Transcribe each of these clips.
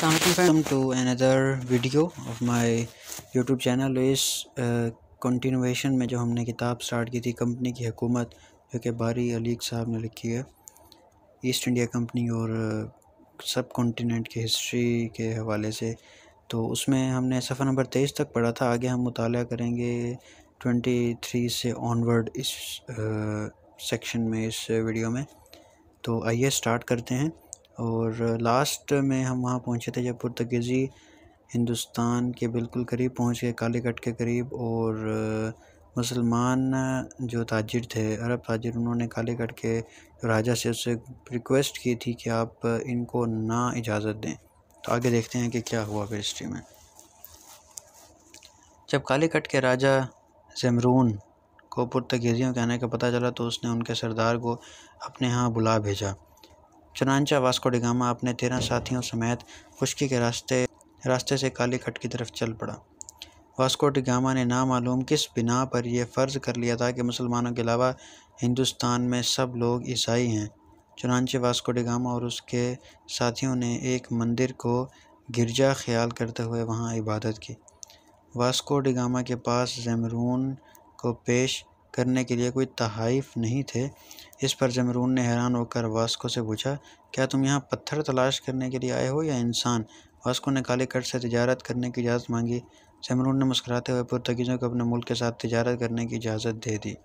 Assalamualaikum to another video of my YouTube channel इस continuation में जो हमने किताब स्टार्ट की थी कंपनी की हुकूमत जो कि बारी अलीक साहब ने लिखी है ईस्ट इंडिया कंपनी और सब कॉन्टीनेंट की हिस्ट्री के हवाले से तो उसमें हमने सफ़र नंबर तेईस तक पढ़ा था आगे हम मुताल करेंगे ट्वेंटी थ्री से ऑनवर्ड इस सेक्शन में इस वीडियो में तो आइए स्टार्ट करते हैं और लास्ट में हम वहाँ पहुँचे थे जब पुर्तगेज़ी हिंदुस्तान के बिल्कुल करीब पहुँच गए कालीकट के करीब और मुसलमान जो ताजिर थे अरब ताजिर उन्होंने कालीकट के राजा से उससे रिक्वेस्ट की थी कि आप इनको ना इजाज़त दें तो आगे देखते हैं कि क्या हुआ फिर हिस्ट्री में जब कालीकट के राजा जमरून को पुर्तगेज़ियों के आने का पता चला तो उसने उनके सरदार को अपने यहाँ बुला भेजा चनानचा वास्को डिगामा अपने तेरह साथियों समेत खुश्की के रास्ते रास्ते से खट की तरफ चल पड़ा वास्को डिगामा ने नामालूम किस बिना पर यह फ़र्ज़ कर लिया था कि मुसलमानों के अलावा हिंदुस्तान में सब लोग ईसाई हैं चुनानचे वास्को डिगामा और उसके साथियों ने एक मंदिर को गिरजा ख्याल करते हुए वहाँ इबादत की वास्को डिगामा के पास जमरून को पेश करने के लिए कोई तहाइफ नहीं थे इस पर जमरून ने हैरान होकर वास्को से पूछा क्या तुम यहाँ पत्थर तलाश करने के लिए आए हो या इंसान वास्को ने काले कट से तजारत करने की इजाज़त मांगी जमरून ने मुस्कुराते हुए पुर्तगीज़ों को अपने मुल्क के साथ तजारत करने की इजाज़त दे दी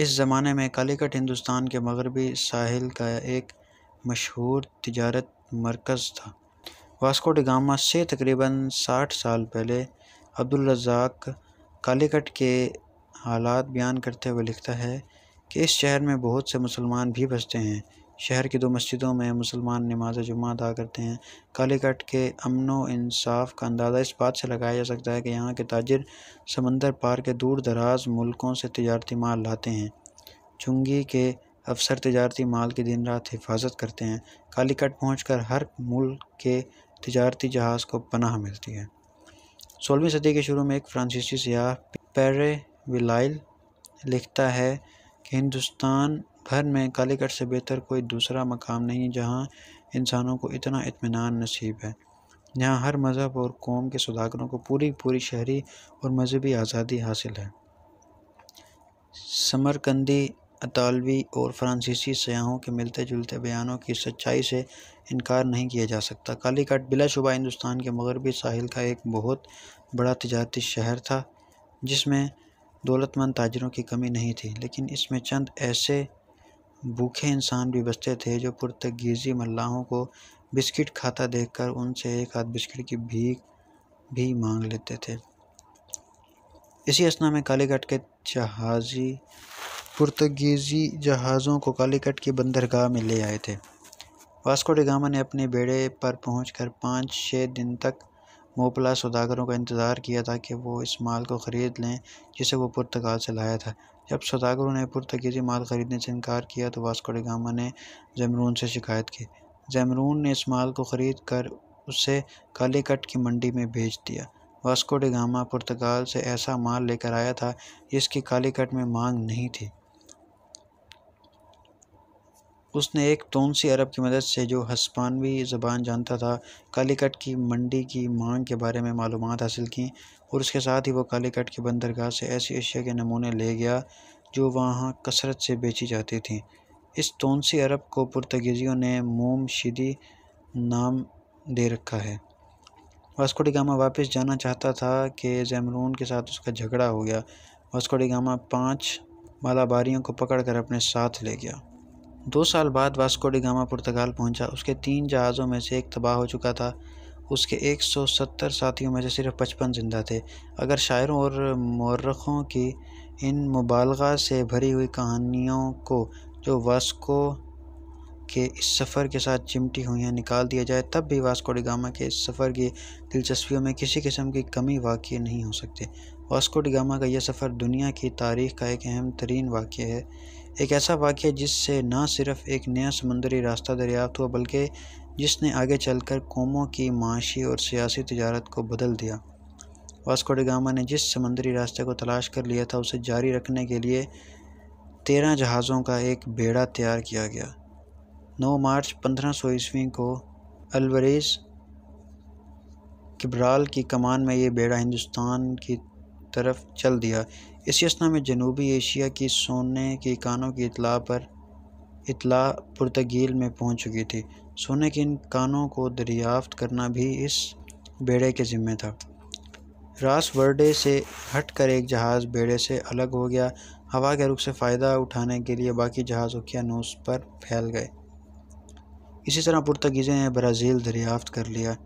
इस ज़माने में कालीकट हिंदुस्तान के मगरबी साहिल का एक मशहूर तजारत मरकज़ था वास्को डिगामा से तकरीबन 60 साल पहले अब्दुल रज़ाक कालीकट के हालात बयान करते हुए लिखता है कि इस शहर में बहुत से मुसलमान भी बसते हैं शहर की दो मस्जिदों में मुसलमान नमाज जुम्मा अदा करते हैं कालीकट के अमनो इंसाफ का अंदाज़ा इस बात से लगाया जा सकता है कि यहाँ के ताजिर समंदर पार के दूर दराज मुल्कों से तजारती माल लाते हैं चुंगी के अफसर तजारती माल की दिन रात हिफाजत करते हैं कालीकट पहुँच कर हर मुल्क के तजारती जहाज़ को पनाह मिलती है सोलहवीं सदी के शुरू में एक फ्रांसीसी सयाह पैरे विलाइल लिखता है कि हिंदुस्तान भर में कालीगढ़ से बेहतर कोई दूसरा मकाम नहीं जहां इंसानों को इतना इतमान नसीब है यहाँ हर मज़हब और कौम के सुधागरों को पूरी पूरी शहरी और मजहबी आज़ादी हासिल है समरकंदी अतालवी और फ्रांसीसी सयाहों के मिलते जुलते बयानों की सच्चाई से इनकार नहीं किया जा सकता कालीकट बिलाशुबा हिंदुस्तान के मगरबी साहिल का एक बहुत बड़ा तजारती शहर था जिसमें दौलतमंद ताजरों की कमी नहीं थी लेकिन इसमें चंद ऐसे भूखे इंसान भी बसते थे जो पुर्तगीज़ी मल्लाहों को बिस्किट खाता देखकर उनसे एक हाथ बिस्किट की भीख भी मांग लेते थे इसी असना में कालीकट के जहाज़ी पुर्तगीज़ी जहाज़ों को कालीकट की बंदरगाह में ले आए थे वास्को डिगामा ने अपने बेड़े पर पहुंचकर पाँच छः दिन तक मोपला सौदागरों का इंतज़ार किया था कि वो इस माल को ख़रीद लें जिसे वो पुर्तगाल से लाया था जब सौदागरों ने पुर्तगीज़ी माल ख़रीदने से इनकार किया तो वास्को डिगामा ने जमरून से शिकायत की जमरून ने इस माल को ख़रीद कर उसे कालीकट की मंडी में भेज दिया वास्को डिगामा पुर्तगाल से ऐसा माल लेकर आया था जिसकी कालीकट में मांग नहीं थी उसने एक तोनसी अरब की मदद से जो हस्पानवी ज़बान जानता था कालीकट की मंडी की मांग के बारे में मालूम हासिल की और उसके साथ ही वो कालीकट की बंदरगाह से ऐसी अशिया के नमूने ले गया जो वहाँ कसरत से बेची जाती थी इस तोनसी अरब को पुर्तगीज़ियों ने मोम शदी नाम दे रखा है वास्को डिगामा वापस जाना चाहता था कि जैमरून के साथ उसका झगड़ा हो गया वास्को डिगामा पाँच मालाबारियों को पकड़कर अपने साथ ले गया दो साल बाद वास्को डिगामा पुर्तगाल पहुंचा उसके तीन जहाज़ों में से एक तबाह हो चुका था उसके 170 साथियों में से सिर्फ 55 जिंदा थे अगर शायरों और मौरखों की इन मुबालगा से भरी हुई कहानियों को जो वास्को के इस सफ़र के साथ चिमटी हुई हैं निकाल दिया जाए तब भी वास्को डिगामा के इस सफ़र की दिलचस्पियों में किसी किस्म की कमी वाक़ नहीं हो सकती वास्को डिगामा का यह सफ़र दुनिया की तारीख का एक अहम तरीन वाक़ है एक ऐसा वाक्य जिससे ना सिर्फ एक नया समुद्री रास्ता दरियाफ्त हुआ बल्कि जिसने आगे चलकर कौमों की माशी और सियासी तजारत को बदल दिया वास्को डिगामा ने जिस समुद्री रास्ते को तलाश कर लिया था उसे जारी रखने के लिए तेरह जहाज़ों का एक बेड़ा तैयार किया गया 9 मार्च पंद्रह सौ ईस्वी को अलवरेज किब्राल की कमान में ये बेड़ा हिंदुस्तान की तरफ चल दिया इस असना में जनूबी एशिया की सोने के कानों की इतला पर इतला पुर्तगील में पहुंच चुकी थी सोने के इन कानों को दरियाफ्त करना भी इस बेड़े के ज़िम्मे था रास वर्डे से हट कर एक जहाज़ बेड़े से अलग हो गया हवा के रुख से फ़ायदा उठाने के लिए बाकी जहाज़ अनूस पर फैल गए इसी तरह पुर्तगीजें ने ब्राज़ील दरियाफ्त कर लिया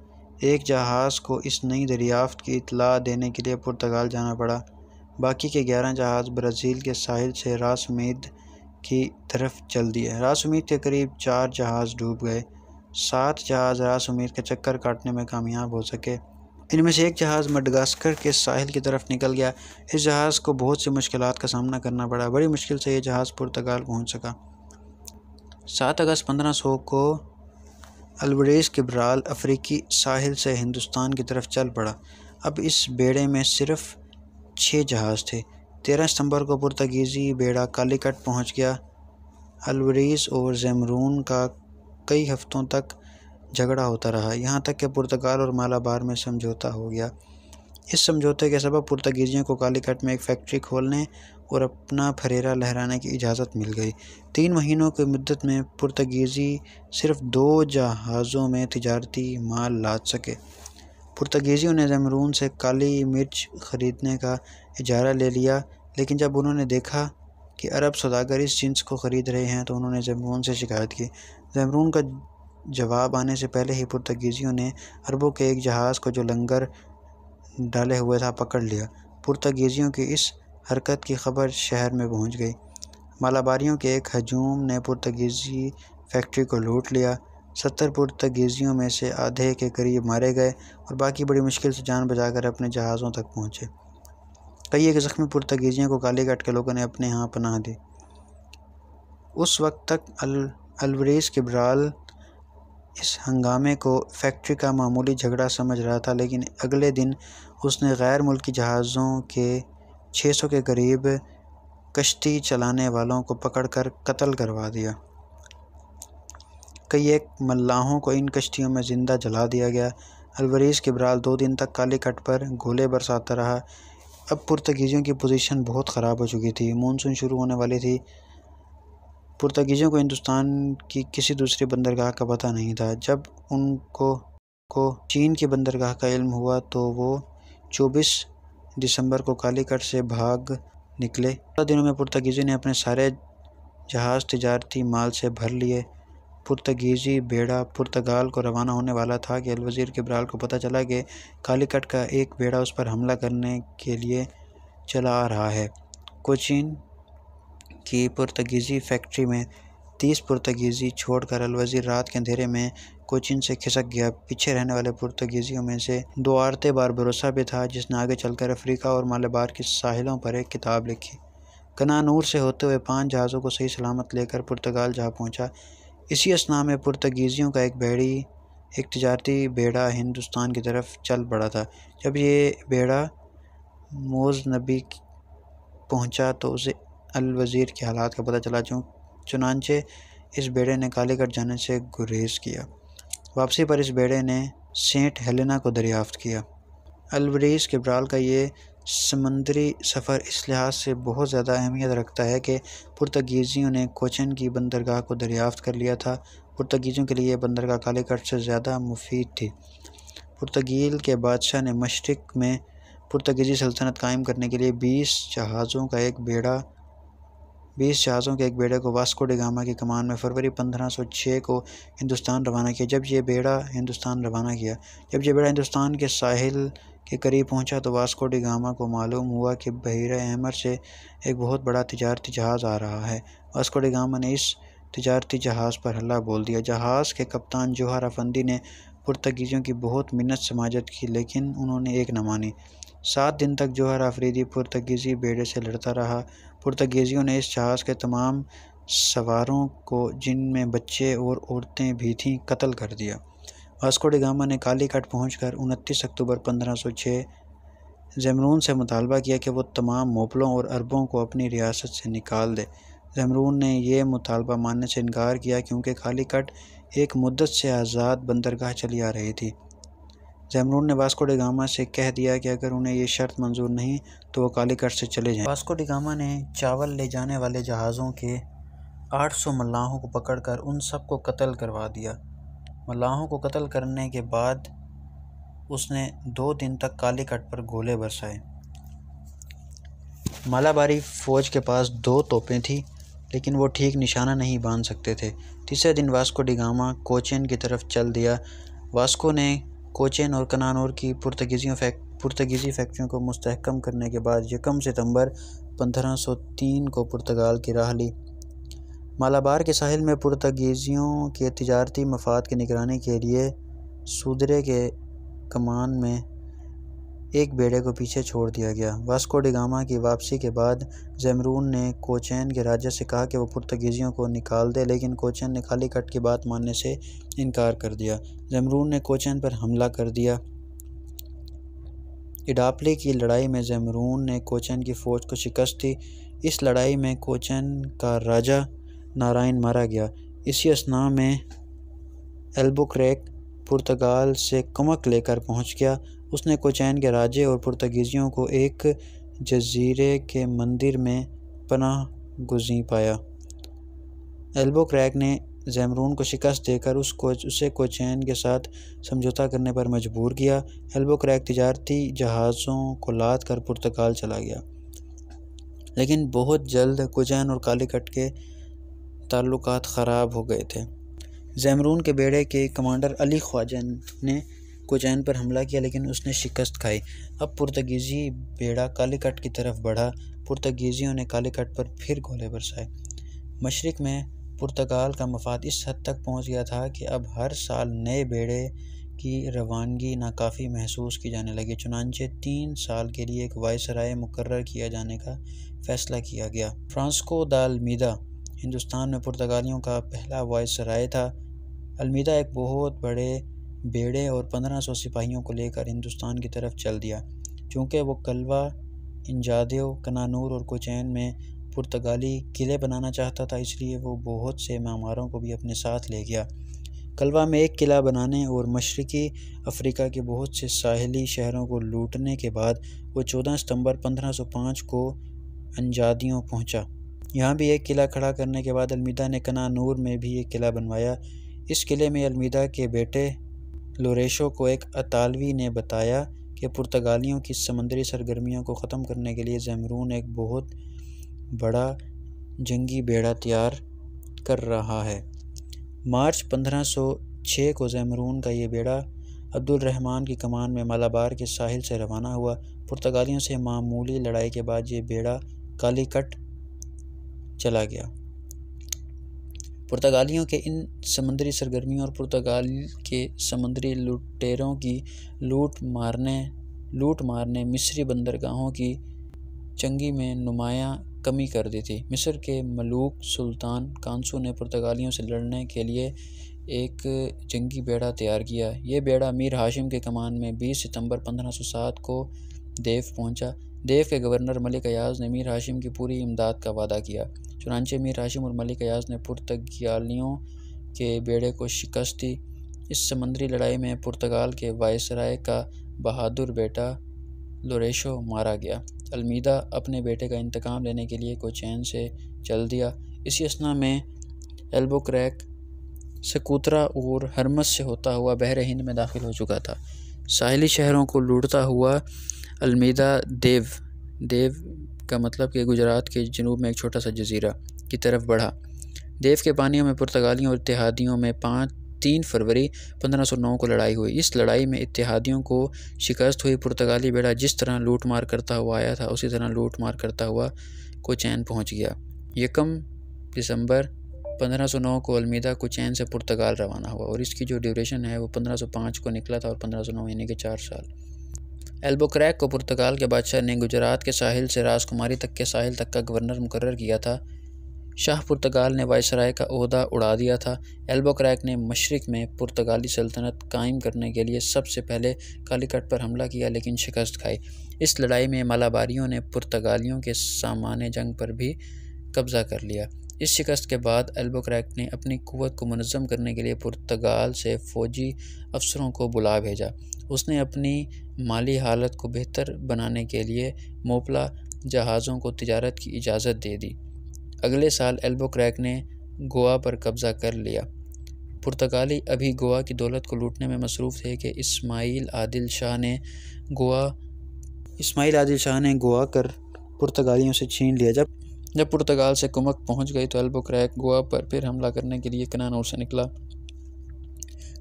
एक जहाज़ को इस नई दरियाफ़्त की इतला देने के लिए पुर्तगाल जाना पड़ा बाकी के ग्यारह जहाज़ ब्राज़ील के साहिल से रास उम्मीद की तरफ चल दिए रास उम्मीद के करीब चार जहाज़ डूब गए सात जहाज़ रास उम्मीद के चक्कर काटने में कामयाब हो सके इनमें से एक जहाज़ मडगास्कर के साहिल की तरफ निकल गया इस जहाज़ को बहुत सी मुश्किल का सामना करना पड़ा बड़ी मुश्किल से ये जहाज़ पुर्तगाल पहुँच सका सात अगस्त पंद्रह सौ को अलवरेज घबराल अफ्रीकी साहिल से हिंदुस्तान की तरफ चल पड़ा अब इस बेड़े में सिर्फ छः जहाज़ थे तेरह सितंबर को पुर्तगीज़ी बेड़ा कालीकट पहुंच गया अलवरीज और जैमरून का कई हफ़्तों तक झगड़ा होता रहा यहाँ तक कि पुर्तगाल और मालाबार में समझौता हो गया इस समझौते के सबब पुर्तगीज़ियों को कालीकट में एक फैक्ट्री खोलने और अपना फरेरा लहराने की इजाज़त मिल गई तीन महीनों की मदत में पुर्तगीज़ी सिर्फ दो जहाज़ों में तजारती माल लाद सके पुर्तगीज़ियों ने जमरून से काली मिर्च ख़रीदने का इजारा ले लिया लेकिन जब उन्होंने देखा कि अरब सौदागर इस जिन्स को ख़रीद रहे हैं तो उन्होंने जमरून से शिकायत की जमरून का जवाब आने से पहले ही पुर्तगीज़ियों ने अरबों के एक जहाज़ को जो लंगर डाले हुए था पकड़ लिया पुर्तगीज़ियों की इस हरकत की खबर शहर में पहुंच गई मालाबारियों के एक हजूम ने पुर्तगीज़ी फैक्ट्री को लूट लिया सत्तर पुर्तगीज़ियों में से आधे के करीब मारे गए और बाकी बड़ी मुश्किल से जान बचाकर अपने जहाज़ों तक पहुँचे कई एक ज़ख्मी पुर्तगीज़ियों को कालीघाट के लोगों ने अपने यहाँ पनाह दी उस वक्त तक अल अलवरीज के ब्राल इस हंगामे को फैक्ट्री का मामूली झगड़ा समझ रहा था लेकिन अगले दिन उसने गैर मुल्की जहाज़ों के 600 के करीब कश्ती चलाने वालों को पकड़कर कत्ल करवा दिया कई एक मल्लाहों को इन कश्तियों में ज़िंदा जला दिया गया अलवरीज किबराल दो दिन तक कट पर गोले बरसाता रहा अब पुर्तगीजियों की पोजीशन बहुत ख़राब हो चुकी थी मानसून शुरू होने वाली थी पुर्तगीज़ों को हिंदुस्तान की किसी दूसरी बंदरगाह का पता नहीं था जब उनको को चीन की बंदरगाह का इल्म हुआ तो वो 24 दिसंबर को कालीकट से भाग निकले सोलह दिनों में पुर्तगीज़ों ने अपने सारे जहाज़ तजारती माल से भर लिए पुर्तगीज़ी बेड़ा पुर्तगाल को रवाना होने वाला था कि अलवज़ीर किब्राल को पता चला कि कालीकट का एक बेड़ा उस पर हमला करने के लिए चला आ रहा है कोचीन की पुर्तगीज़ी फैक्ट्री में तीस पुर्तगीज़ी छोड़कर अलवज़ी रात के अंधेरे में कोचिन से खिसक गया पीछे रहने वाले पुर्तगीज़ियों में से दो बार भरोसा भी था जिसने आगे चलकर अफ्रीका और मालबार के साहिलों पर एक किताब लिखी कनानूर से होते हुए पांच जहाज़ों को सही सलामत लेकर पुर्तगाल जहाँ पहुँचा इसी असना में पुर्तगीज़ियों का एक भेड़ी एक तजारती बेड़ा हिंदुस्तान की तरफ चल पड़ा था जब ये बेड़ा मोज़ नबी पहुँचा तो उसे अलवज़ीर के हालात का पता चला चूँ चुनानचे इस बेड़े ने कट जाने से गुरेज किया वापसी पर इस बेड़े ने सेंट हेलेना को दरियाफ्त किया अलवरीज किब्राल का ये समंदरी सफ़र इस लिहाज से बहुत ज़्यादा अहमियत रखता है कि पुर्तगीज़ियों ने कोचन की बंदरगाह को दरियाफ्त कर लिया था पुर्तगीज़ों के लिए बंदरगाह कट से ज़्यादा मुफीद थी पुर्तगील के बादशाह ने मशरक़ में पुर्तगीज़ी सल्तनत कायम करने के लिए बीस जहाज़ों का एक बेड़ा बीस जहाज़ों के एक बेड़े को वास्को डिगामा की कमान में फरवरी पंद्रह सौ छः को हिंदुस्तान रवाना किया जब यह बेड़ा हिंदुस्तान रवाना किया जब यह बेड़ा हिंदुस्तान के साहिल के करीब पहुंचा तो वास्को डिगामा को मालूम हुआ कि बहिर अहमर से एक बहुत बड़ा तजारती जहाज़ आ रहा है वास्को डिगामा ने इस तजारती जहाज़ पर हल्ला बोल दिया जहाज़ के कप्तान जोहर अफंदी ने पुर्तगीज़ों की बहुत मिन्नत समाजत की लेकिन उन्होंने एक न मानी सात दिन तक जोहर आफ़रीदी पुर्तगीज़ी बेड़े से लड़ता रहा पुर्तगीज़ियों ने इस जहाज़ के तमाम सवारों को जिनमें बच्चे और औरतें भी थीं कत्ल कर दिया वास्को डिगामा ने कालीकट पहुँच कर उनतीस अक्टूबर पंद्रह सौ छः जमरून से मुतालबा किया कि वह तमाम मोबलों और अरबों को अपनी रियासत से निकाल दे जमरून ने यह मुतालबा मानने से इनकार किया क्योंकि कट एक मुद्दत से आज़ाद बंदरगाह चली आ रही थी जैमरून ने वास्को डिगामा से कह दिया कि अगर उन्हें ये शर्त मंजूर नहीं तो वो कालीकट से चले जाएं। वास्को डिगामा ने चावल ले जाने वाले जहाज़ों के 800 मल्लाहों को पकड़कर उन सबको कत्ल करवा दिया मल्लाहों को कत्ल करने के बाद उसने दो दिन तक कालीकट पर गोले बरसाए मालाबारी फ़ौज के पास दो तोपें थीं लेकिन वो ठीक निशाना नहीं बांध सकते थे तीसरे दिन वास्को डिगामा कोचिन की तरफ चल दिया वास्को ने कोचेन और कनानोर की पुर्तगीज़ियों फैक पुर्तगीज़ी फैक्ट्रियों को मस्तकम करने के बाद यकम सितंबर 1503 को पुर्तगाल की राह ली मालाबार के साहिल में पुर्तगीज़ियों के तजारती मफाद की निगरानी के लिए सूदरे के कमान में एक बेड़े को पीछे छोड़ दिया गया वास्को डिगामा की वापसी के बाद जैमरून ने कोचैन के राजा से कहा कि वह पुर्तगीज़ियों को निकाल दे लेकिन कोचैन ने खाली कट की बात मानने से इनकार कर दिया जैमरून ने कोचैन पर हमला कर दिया इडापली की लड़ाई में जैमरून ने कोचैन की फ़ौज को शिकस्त दी इस लड़ाई में कोचैन का राजा नारायण मारा गया इसी असना में एल्बुक्रेक पुर्तगाल से कमक लेकर पहुंच गया उसने कोचैन के राजे और पुर्तगीज़ियों को एक जजीरे के मंदिर में पनाह गुजी पाया एल्बो क्रैक ने जैमरून को शिकस्त देकर उस को उसे कोचैन के साथ समझौता करने पर मजबूर किया एल्बो क्रैक तजारती जहाज़ों को लाद कर पुर्तगाल चला गया लेकिन बहुत जल्द कोचैन और कालीकट के ताल्लुकात ख़राब हो गए थे जैमरून के बेड़े के कमांडर अली ख्वाजन ने कोचैन पर हमला किया लेकिन उसने शिकस्त खाई अब पुर्तगीज़ी बेड़ा कालीकट की तरफ बढ़ा पुर्तगीज़ियों ने कालीकट पर फिर गोले बरसाए मशरक़ में पुर्तगाल का मफाद इस हद तक पहुंच गया था कि अब हर साल नए बेड़े की रवानगी नाकाफ़ी महसूस की जाने लगी चुनानचे तीन साल के लिए एक वायसराय मुकर किया जाने का फैसला किया गया फ्रांसको दलमीदा हिंदुस्तान में पुर्तगालियों का पहला वायसराय था अलमीदा एक बहुत बड़े बेड़े और पंद्रह सौ सिपाहियों को लेकर हिंदुस्तान की तरफ चल दिया चूँकि वो कलवा इंजादेव कनानूर और कोचैन में पुर्तगाली किले बनाना चाहता था इसलिए वो बहुत से मामारों को भी अपने साथ ले गया कलवा में एक किला बनाने और मशरकी अफ्रीका के बहुत से साहली शहरों को लूटने के बाद वो 14 सितंबर 1505 को अंजादियों पहुंचा। यहाँ भी एक किला खड़ा करने के बाद अलमीदा ने कनानूर में भी एक किला बनवाया इस किले में अलमीदा के बेटे लोरेशो को एक अतालवी ने बताया कि पुर्तगालियों की समंदरी सरगर्मियों को ख़त्म करने के लिए ज़ैमरून एक बहुत बड़ा जंगी बेड़ा तैयार कर रहा है मार्च 1506 को ज़ैमरून का ये बेड़ा अब्दुल रहमान की कमान में मालाबार के साहिल से रवाना हुआ पुर्तगालियों से मामूली लड़ाई के बाद ये बेड़ा कालीकट चला गया पुर्तगालियों के इन समुद्री सरगर्मियों और पुर्तगाल के समुद्री लुटेरों की लूट मारने लूट मारने मिस्री बंदरगाहों की चंगी में नुमाया कमी कर दी थी मिस्र के मलूक सुल्तान कांसू ने पुर्तगालियों से लड़ने के लिए एक जंगी बेड़ा तैयार किया ये बेड़ा मीर हाशिम के कमान में 20 सितंबर 1507 को देव पहुंचा देव के गवर्नर मलिक अयाज ने मीर हाशिम की पूरी इमदाद का वादा किया चुनानचे मीर हाशिम और मलिक अयाज ने पुर्तगालियों के बेड़े को शिकस्त दी इस समंदरी लड़ाई में पुर्तगाल के वायसराय का बहादुर बेटा लोरेशो मारा गया अलमीदा अपने बेटे का इंतकाम लेने के लिए कोचैन से चल दिया इसी असना में एल्बो क्रैक सकूतरा और हरमस से होता हुआ बहर हिंद में दाखिल हो चुका था साहली शहरों को लूटता हुआ अलमीदा देव देव का मतलब कि गुजरात के जनूब में एक छोटा सा जजीरा की तरफ बढ़ा देव के पानियों में पुर्तगालियों और इतिहादियों में पाँच तीन फरवरी 1509 को लड़ाई हुई इस लड़ाई में इतिहादियों को शिकस्त हुई पुर्तगाली बेड़ा जिस तरह लूट मार करता हुआ आया था उसी तरह लूट मार करता हुआ को चैन पहुँच गया यकम दिसंबर पंद्रह सौ नौ को अलमीदा कुचैन से पुर्तगाल रवाना हुआ और इसकी जो ड्यूरेशन है वो पंद्रह सौ पाँच को निकला था और पंद्रह सौ नौ यानी कि चार साल एल्बोक्रैक को पुर्तगाल के बादशाह ने गुजरात के साहिल से राजकुमारी तक के साहिल तक का गवर्नर मुकर किया था शाह पुर्तगाल ने वायसराय का अहदा उड़ा दिया था एल्बोक्रैक ने मशरक़ में पुर्तगाली सल्तनत कायम करने के लिए सबसे पहले कालीकट पर हमला किया लेकिन शिकस्त खाई इस लड़ाई में मालाबारियों ने पुर्तगालियों के सामान्य जंग पर भी कब्ज़ा कर लिया इस शिकस्त के बाद एल्बोक्रैक ने अपनी कुत को मनज़म करने के लिए पुर्तगाल से फ़ौजी अफसरों को बुला भेजा उसने अपनी माली हालत को बेहतर बनाने के लिए मोपला जहाज़ों को तजारत की इजाज़त दे दी अगले साल एल्बोक्रैक ने गोवा पर कब्ज़ा कर लिया पुर्तगाली अभी गोवा की दौलत को लूटने में मसरूफ़ थे कि इस्माइल आदिल शाह ने गोवा इस्माइल आदिल शाह ने गोवा कर पुर्तगालियों से छीन लिया जब जब पुर्तगाल से कुमक पहुंच गई तो क्रैक गोवा पर फिर हमला करने के लिए कनानूर से निकला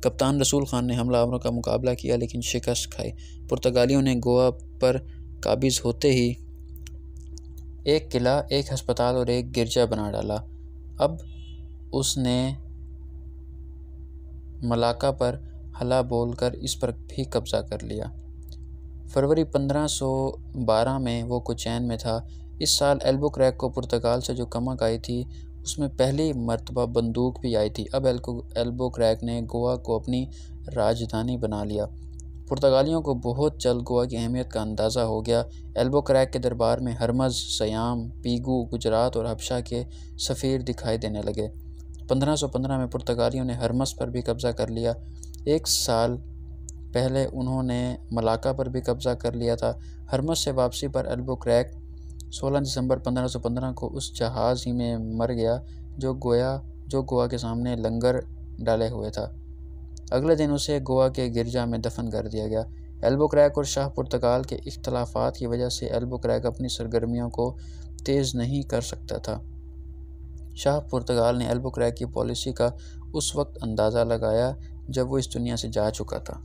कप्तान रसूल खान ने हमलावरों का मुकाबला किया लेकिन शिकस्त खाई पुर्तगालियों ने गोवा पर काबिज होते ही एक किला एक हस्पताल और एक गिरजा बना डाला अब उसने मलाका पर हला बोलकर इस पर भी कब्जा कर लिया फरवरी 1512 में वो कुचैन में था इस साल क्रैक को पुर्तगाल से जो कमक आई थी उसमें पहली मरतबा बंदूक भी आई थी अब एल्को एल्बोक्रैक ने गोवा को अपनी राजधानी बना लिया पुर्तगालियों को बहुत जल्द गोवा की अहमियत का अंदाज़ा हो गया एल्बोक्रैक के दरबार में हरमज़ सयाम पीगू गुजरात और हबशा के सफ़ीर दिखाई देने लगे 1515 में पुर्तगालियों ने हरमस पर भी कब्ज़ा कर लिया एक साल पहले उन्होंने मलाका पर भी कब्जा कर लिया था हरमस से वापसी पर अल्बो क्रैक 16 दिसंबर 1515 को उस जहाज़ ही में मर गया जो गोया जो गोवा के सामने लंगर डाले हुए था अगले दिन उसे गोवा के गिरजा में दफन कर दिया गया एल्बो क्रैक और शाह पुर्तगाल के इख्तलाफात की वजह से एल्बो क्रैक अपनी सरगर्मियों को तेज़ नहीं कर सकता था शाह पुर्तगाल ने एल्बो क्रैक की पॉलिसी का उस वक्त अंदाज़ा लगाया जब वो इस दुनिया से जा चुका था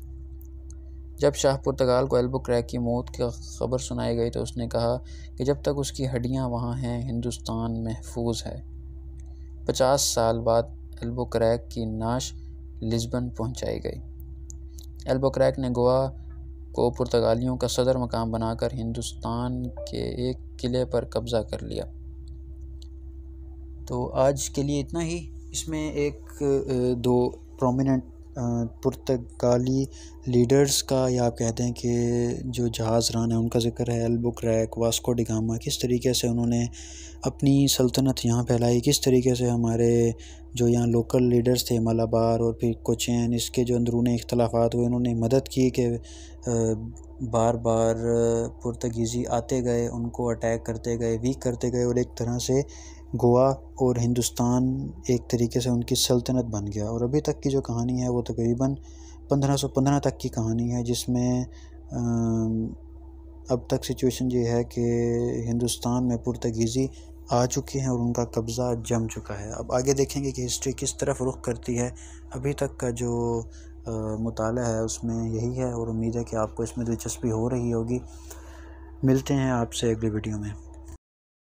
जब शाह पुर्तगाल को एल्बो क्रैक की मौत की खबर सुनाई गई तो उसने कहा कि जब तक उसकी हड्डियां वहां हैं हिंदुस्तान महफूज है पचास साल बाद एल्बो क्रैक की नाश लिस्बन पहुंचाई गई एल्बो क्रैक ने गोवा को पुर्तगालियों का सदर मकाम बनाकर हिंदुस्तान के एक किले पर कब्ज़ा कर लिया तो आज के लिए इतना ही इसमें एक दो प्रोमिनेंट पुर्तगाली लीडर्स का या आप कहते हैं कि जो जहाज़ रान है उनका ज़िक्र है रैक वास्को डिगामा किस तरीके से उन्होंने अपनी सल्तनत यहाँ फैलाई किस तरीके से हमारे जो यहाँ लोकल लीडर्स थे मलाबार और फिर कोचैन इसके जो अंदरूनी इख्लाफा हुए उन्होंने मदद की कि बार बार पुर्तगीज़ी आते गए उनको अटैक करते गए वीक करते गए और एक तरह से गोवा और हिंदुस्तान एक तरीके से उनकी सल्तनत बन गया और अभी तक की जो कहानी है वो तकरीबन पंद्रह सौ पंद्रह तक की कहानी है जिसमें अब तक सिचुएशन ये है कि हिंदुस्तान में पुर्तगीज़ी आ चुकी हैं और उनका कब्ज़ा जम चुका है अब आगे देखेंगे कि हिस्ट्री किस तरफ रुख करती है अभी तक का जो मुताल है उसमें यही है और उम्मीद है कि आपको इसमें दिलचस्पी हो रही होगी मिलते हैं आपसे अगली वीडियो में